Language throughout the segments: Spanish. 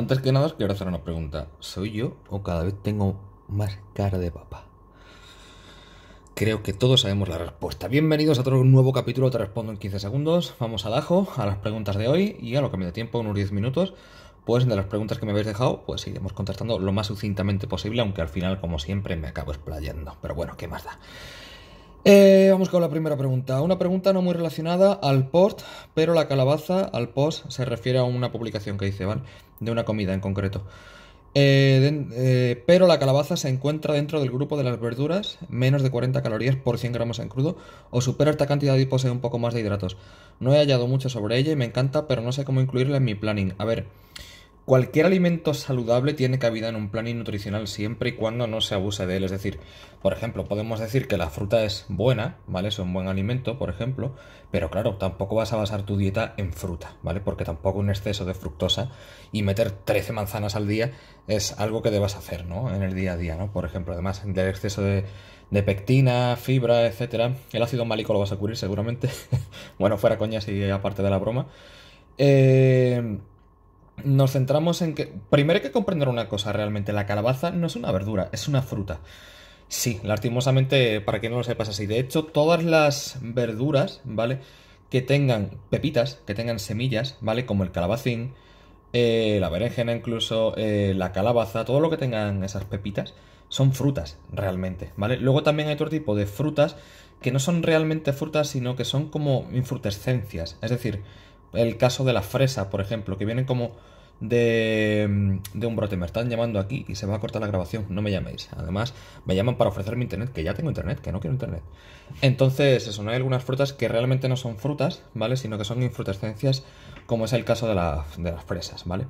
Antes que nada os quiero hacer una pregunta. ¿Soy yo o cada vez tengo más cara de papá? Creo que todos sabemos la respuesta. Bienvenidos a otro nuevo capítulo, te respondo en 15 segundos. Vamos al ajo, a las preguntas de hoy y a lo que me dé tiempo, unos 10 minutos. Pues de las preguntas que me habéis dejado, pues iremos contestando lo más sucintamente posible, aunque al final, como siempre, me acabo explayando. Pero bueno, ¿qué más da? Eh, vamos con la primera pregunta. Una pregunta no muy relacionada al post, pero la calabaza al post se refiere a una publicación que dice, ¿vale? de una comida en concreto. Eh, eh, pero la calabaza se encuentra dentro del grupo de las verduras, menos de 40 calorías por 100 gramos en crudo, o supera esta cantidad y posee un poco más de hidratos. No he hallado mucho sobre ella y me encanta, pero no sé cómo incluirla en mi planning. A ver, Cualquier alimento saludable tiene cabida en un plan nutricional siempre y cuando no se abuse de él. Es decir, por ejemplo, podemos decir que la fruta es buena, ¿vale? Es un buen alimento, por ejemplo, pero claro, tampoco vas a basar tu dieta en fruta, ¿vale? Porque tampoco un exceso de fructosa y meter 13 manzanas al día es algo que debas hacer, ¿no? En el día a día, ¿no? Por ejemplo, además del exceso de, pectina, fibra, etcétera, el ácido málico lo vas a cubrir seguramente. bueno, fuera coña, y aparte de la broma. Eh nos centramos en que. Primero hay que comprender una cosa realmente: la calabaza no es una verdura, es una fruta. Sí, lastimosamente, para que no lo sepas así. De hecho, todas las verduras, ¿vale? Que tengan pepitas, que tengan semillas, ¿vale? Como el calabacín, eh, la berenjena incluso, eh, la calabaza, todo lo que tengan esas pepitas, son frutas realmente, ¿vale? Luego también hay otro tipo de frutas que no son realmente frutas, sino que son como infrutescencias. Es decir, el caso de las fresas, por ejemplo, que vienen como de, de, un brote. Me están llamando aquí y se va a cortar la grabación. No me llaméis. Además, me llaman para ofrecerme internet, que ya tengo internet, que no quiero internet. Entonces, eso, no hay algunas frutas que realmente no son frutas, ¿vale? Sino que son infrutescencias, como es el caso de, de las fresas, ¿vale?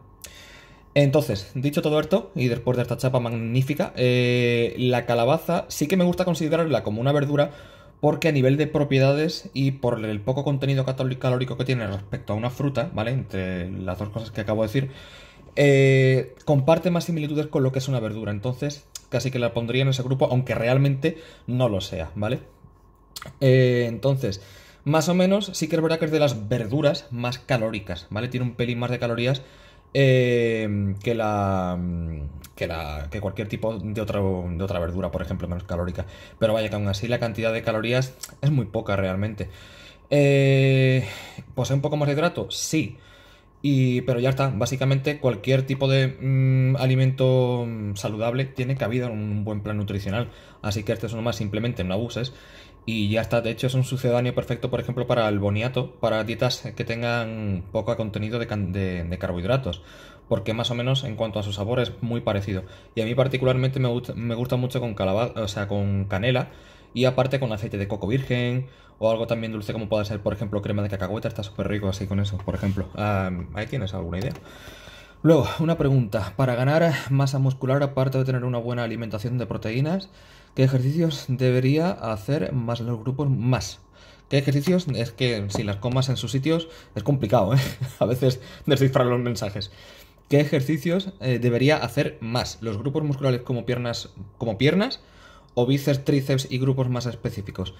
Entonces, dicho todo esto, y después de esta chapa magnífica, eh, la calabaza sí que me gusta considerarla como una verdura porque a nivel de propiedades y por el poco contenido calórico que tiene respecto a una fruta, ¿vale? Entre las dos cosas que acabo de decir, eh, comparte más similitudes con lo que es una verdura. Entonces, casi que la pondría en ese grupo, aunque realmente no lo sea, ¿vale? Eh, entonces, más o menos, sí que es verdad que es de las verduras más calóricas, ¿vale? Tiene un pelín más de calorías Em, que la que, la, que cualquier tipo de, de otra verdura, por ejemplo, menos calórica. Pero vaya que aún así la cantidad de calorías es muy poca realmente. Eh, ¿Posee un poco más de hidrato? Sí. Y, pero ya está, básicamente cualquier tipo de mm, alimento saludable tiene cabida en un buen plan nutricional. Así que este es uno más, simplemente no abuses. Y ya está, de hecho es un sucedáneo perfecto, por ejemplo, para el boniato, para dietas que tengan poco contenido de, carbohidratos, porque más o menos en cuanto a su sabor es muy parecido. Y a mí particularmente me, gusta, me gusta mucho con, calabaza, o sea, con canela y aparte con aceite de coco virgen o algo también dulce como puede ser, por ejemplo, crema de cacahueta, está súper rico así con eso, por ejemplo. ¿Hay ¿Ahí tienes alguna idea? Luego, una pregunta. Para ganar masa muscular, aparte de tener una buena alimentación de proteínas, ¿Qué ejercicios debería hacer más los grupos más? ¿Qué ejercicios? Es que si las comas en sus sitios es complicado, ¿eh? A veces descifrar los mensajes. ¿Qué ejercicios eh, debería hacer más? ¿Los grupos musculares como piernas, como piernas? ¿O bíceps, tríceps y grupos más específicos?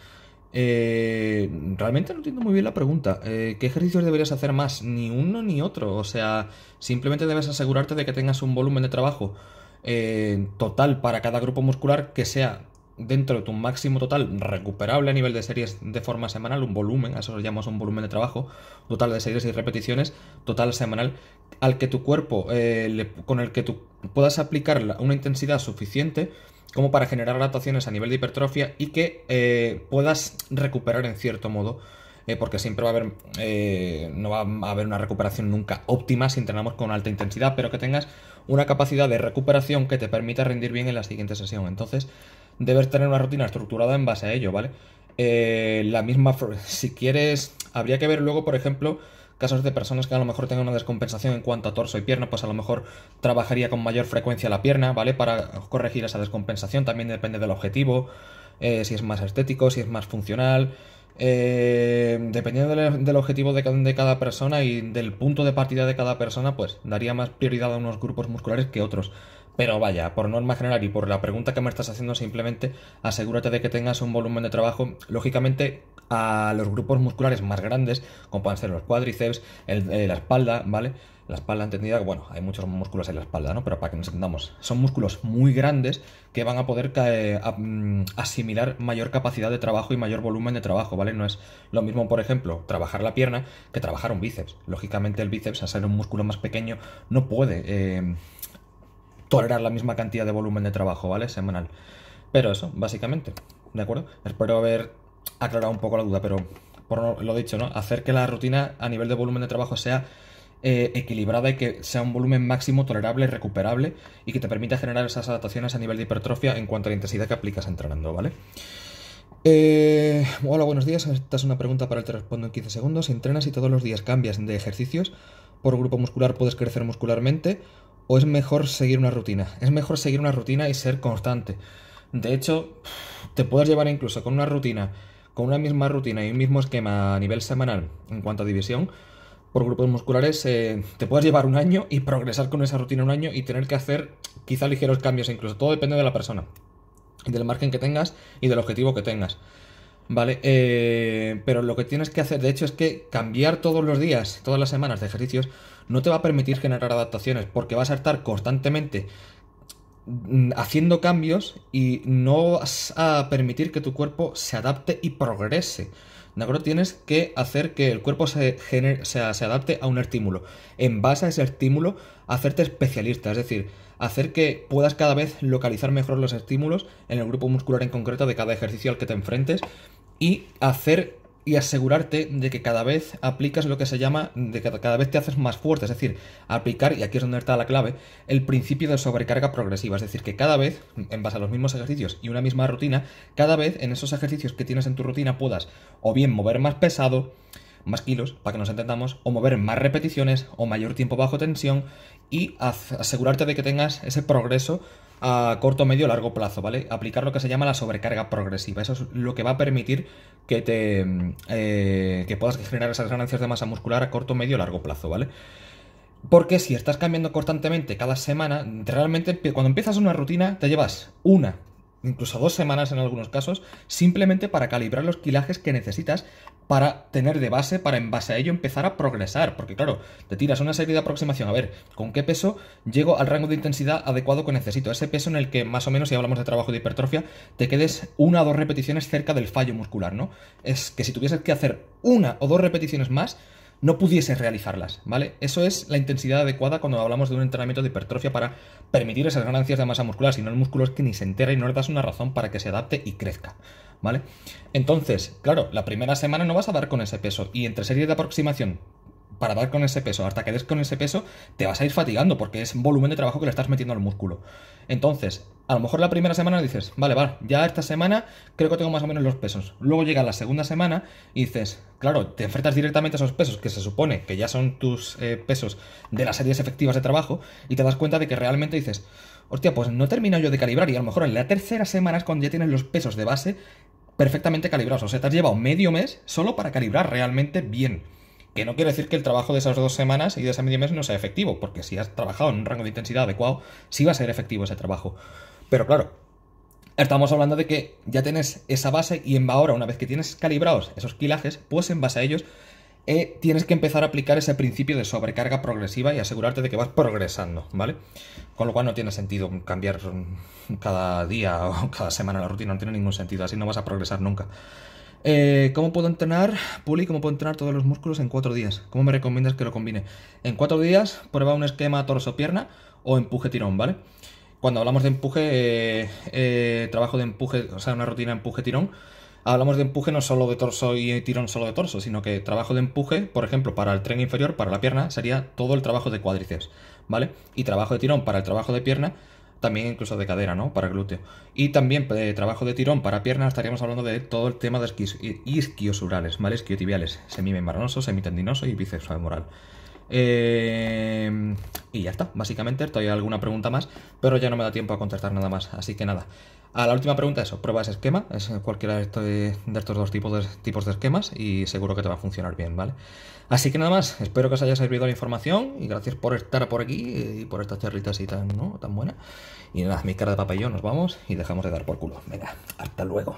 Eh, realmente no entiendo muy bien la pregunta. Eh, ¿Qué ejercicios deberías hacer más? Ni uno ni otro. O sea, simplemente debes asegurarte de que tengas un volumen de trabajo eh, total para cada grupo muscular que sea dentro de tu máximo total recuperable a nivel de series de forma semanal, un volumen, a eso lo llamamos un volumen de trabajo, total de series y repeticiones, total semanal, al que tu cuerpo, eh, con el que tú puedas aplicar una intensidad suficiente como para generar adaptaciones a nivel de hipertrofia y que eh, puedas recuperar en cierto modo porque siempre va a haber no va a haber una recuperación nunca óptima si entrenamos con alta intensidad, pero que tengas una capacidad de recuperación que te permita rendir bien en la siguiente sesión. Entonces, debes tener una rutina estructurada en base a ello, ¿vale? Eh, la misma, si quieres, habría que ver luego, por ejemplo, casos de personas que a lo mejor tengan una descompensación en cuanto a torso y pierna, pues a lo mejor trabajaría con mayor frecuencia la pierna, ¿vale? Para corregir esa descompensación, también depende del objetivo, eh, si es más estético, si es más funcional, eh, dependiendo del, objetivo de, de, cada persona y del punto de partida de cada persona, pues daría más prioridad a unos grupos musculares que otros. Pero vaya, por norma general y por la pregunta que me estás haciendo, simplemente asegúrate de que tengas un volumen de trabajo, lógicamente, a los grupos musculares más grandes, como pueden ser los cuádriceps, eh, la espalda, ¿vale? La espalda entendida, bueno, hay muchos músculos en la espalda, ¿no? Pero para que nos entendamos, son músculos muy grandes que van a poder eh, mm, asimilar mayor capacidad de trabajo y mayor volumen de trabajo, ¿vale? No es lo mismo, por ejemplo, trabajar la pierna que trabajar un bíceps. Lógicamente el bíceps, al ser un músculo más pequeño, no puede... Eh, tolerar la misma cantidad de volumen de trabajo, ¿vale? Semanal. Pero eso, básicamente, ¿de acuerdo? Espero haber aclarado un poco la duda, pero por lo dicho, ¿no? Hacer que la rutina a nivel de volumen de trabajo sea eh, equilibrada y que sea un volumen máximo tolerable, recuperable y que te permita generar esas adaptaciones a nivel de hipertrofia en cuanto a la intensidad que aplicas entrenando, ¿vale? Eh, hola, buenos días. Esta es una pregunta para el te respondo en 15 segundos. ¿Entrenas y todos los días cambias de ejercicios? ¿Por grupo muscular puedes crecer muscularmente? ¿O es mejor seguir una rutina? Es mejor seguir una rutina y ser constante. De hecho, te puedes llevar incluso con una rutina, con una misma rutina y un mismo esquema a nivel semanal en cuanto a división por grupos musculares, eh, te puedes llevar un año y progresar con esa rutina un año y tener que hacer quizá ligeros cambios, incluso todo depende de la persona, del margen que tengas y del objetivo que tengas. ¿Vale? Eh, pero lo que tienes que hacer, de hecho, es que cambiar todos los días, todas las semanas de ejercicios, no te va a permitir generar adaptaciones, porque vas a estar constantemente mm, haciendo cambios y no vas a permitir que tu cuerpo se adapte y progrese. ¿De acuerdo? Tienes que hacer que el cuerpo se, genere, se, se adapte a un estímulo. En base a ese estímulo, hacerte especialista, es decir, hacer que puedas cada vez localizar mejor los estímulos en el grupo muscular en concreto de cada ejercicio al que te enfrentes y hacer y asegurarte de que cada vez aplicas lo que se llama, de que cada vez te haces más fuerte, es decir, aplicar, y aquí es donde está la clave, el principio de sobrecarga progresiva, es decir, que cada vez, en base a los mismos ejercicios y una misma rutina, cada vez en esos ejercicios que tienes en tu rutina puedas o bien mover más pesado, más kilos, para que nos entendamos, o mover más repeticiones o mayor tiempo bajo tensión y asegurarte de que tengas ese progreso a corto, medio, largo plazo, ¿vale? Aplicar lo que se llama la sobrecarga progresiva. Eso es lo que va a permitir que te eh, que puedas generar esas ganancias de masa muscular a corto, medio, largo plazo, ¿vale? Porque si estás cambiando constantemente cada semana, realmente cuando empiezas una rutina te llevas una incluso dos semanas en algunos casos, simplemente para calibrar los quilajes que necesitas para tener de base, para en base a ello empezar a progresar. Porque claro, te tiras una serie de aproximación, a ver, ¿con qué peso llego al rango de intensidad adecuado que necesito? Ese peso en el que más o menos, si hablamos de trabajo de hipertrofia, te quedes una o dos repeticiones cerca del fallo muscular, ¿no? Es que si tuvieses que hacer una o dos repeticiones más, no pudiese realizarlas, ¿vale? Eso es la intensidad adecuada cuando hablamos de un entrenamiento de hipertrofia para permitir esas ganancias de masa muscular, si no el músculo es que ni se entera y no le das una razón para que se adapte y crezca, ¿vale? Entonces, claro, la primera semana no vas a dar con ese peso y entre series de aproximación para dar con ese peso, hasta que des con ese peso, te vas a ir fatigando porque es volumen de trabajo que le estás metiendo al músculo. Entonces, a lo mejor la primera semana dices, vale, vale, ya esta semana creo que tengo más o menos los pesos. Luego llega la segunda semana y dices, claro, te enfrentas directamente a esos pesos que se supone que ya son tus eh, pesos de las series efectivas de trabajo y te das cuenta de que realmente dices, hostia, pues no termino yo de calibrar y a lo mejor en la tercera semana es cuando ya tienes los pesos de base perfectamente calibrados. O sea, te has llevado medio mes solo para calibrar realmente bien. Que no quiere decir que el trabajo de esas dos semanas y de ese medio mes no sea efectivo, porque si has trabajado en un rango de intensidad adecuado, sí va a ser efectivo ese trabajo. Pero claro, estamos hablando de que ya tienes esa base y en ahora, una vez que tienes calibrados esos quilajes, pues en base a ellos eh, tienes que empezar a aplicar ese principio de sobrecarga progresiva y asegurarte de que vas progresando, ¿vale? Con lo cual no tiene sentido cambiar cada día o cada semana la rutina, no tiene ningún sentido, así no vas a progresar nunca. Eh, ¿Cómo puedo entrenar, Puli, cómo puedo entrenar todos los músculos en cuatro días? ¿Cómo me recomiendas que lo combine? En cuatro días prueba un esquema torso-pierna o empuje-tirón, ¿vale? Cuando hablamos de empuje, eh, eh, trabajo de empuje, o sea, una rutina empuje-tirón, hablamos de empuje no solo de torso y tirón solo de torso, sino que trabajo de empuje, por ejemplo, para el tren inferior, para la pierna, sería todo el trabajo de cuádriceps, ¿vale? Y trabajo de tirón para el trabajo de pierna también incluso de cadera, ¿no? Para glúteo. Y también de eh, trabajo de tirón para piernas, estaríamos hablando de todo el tema de isquios, isquiosurales, ¿vale? Isquiotibiales, semimembranoso, semitendinoso y bíceps femoral. Em, y ya está, básicamente, todavía alguna pregunta más, pero ya no me da tiempo a contestar nada más, así que nada. A la última pregunta, eso, prueba ese esquema, es cualquiera de estos, de estos dos tipos de, tipos de esquemas y seguro que te va a funcionar bien, ¿vale? Así que nada más, espero que os haya servido la información y gracias por estar por aquí y por esta charlita así tan, ¿no? tan buena. Y nada, mi cara de papayón, nos vamos y dejamos de dar por culo. Venga, hasta luego.